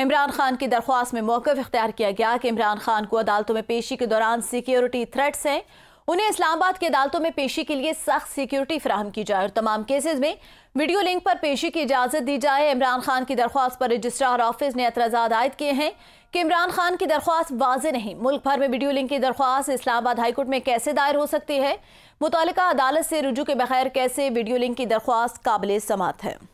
इमरान खान की दरख्वास्त में मौक़ इख्तियार किया गया कि इमरान खान को अदालतों में पेशी के दौरान सिक्योरिटी थ्रेट्स हैं उन्हें इस्लामाबाद की अदालतों में पेशी के लिए सख्त सिक्योरिटी फ्राहम की जाए और तमाम केसेज में वीडियो लिंक पर पेशी की इजाज़त दी जाए इमरान खान की दरख्वास्त पर रजिस्ट्रार ऑफिस ने एतराज़ा आयद किए हैं कि इमरान खान की दरख्वास्त वाज नहीं मुल्क भर में वीडियो लिंक की दरख्वास्त इस्लामाबाद हाईकोर्ट में कैसे दायर हो सकती है मुतलका अदालत से रुजू के बगैर कैसे वीडियो लिंक की दरख्वास्त काबिल समात है